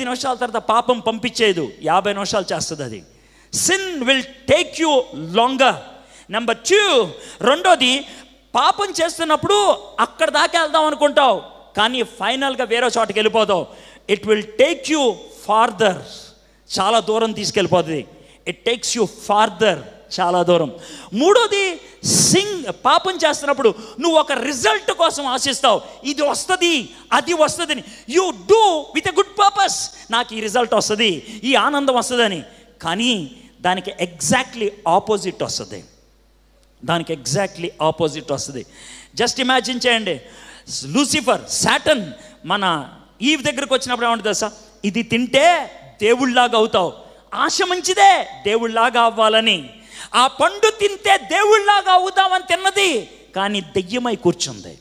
పది నిమిషాల తర్వాత పాపం పంపించేదు యాభై నిమిషాలు చేస్తుంది అది sin will take you longer number two రెండోది పాపం చేస్తున్నప్పుడు అక్కడ దాకా వెళ్దాం అనుకుంటావు కానీ ఫైనల్గా వేరే చోటకి వెళ్ళిపోతావు it will take you farther చాలా దూరం తీసుకెళ్ళిపోతుంది ఇట్ టేక్స్ యూ ఫార్దర్ చాలా దూరం మూడోది సింగ్ పాపం చేస్తున్నప్పుడు నువ్వు ఒక రిజల్ట్ కోసం ఆశిస్తావు ఇది వస్తుంది అది వస్తుంది you do with a good purpose నాకు ఈ రిజల్ట్ వస్తుంది ఈ ఆనందం వస్తుందని కానీ దానికి ఎగ్జాక్ట్లీ ఆపోజిట్ వస్తుంది దానికి ఎగ్జాక్ట్లీ ఆపోజిట్ వస్తుంది జస్ట్ ఇమాజిన్ చేయండి లూసిఫర్ శాటన్ మన ఈ దగ్గరకు వచ్చినప్పుడు ఏమంటుంది సార్ ఇది తింటే దేవుళ్ళలాగా అవుతావు ఆశ మంచిదే దేవుళ్ళలాగా అవ్వాలని ఆ పండు తింటే దేవుళ్ళలాగా అవుతామని తిన్నది కానీ దెయ్యమై కూర్చుంది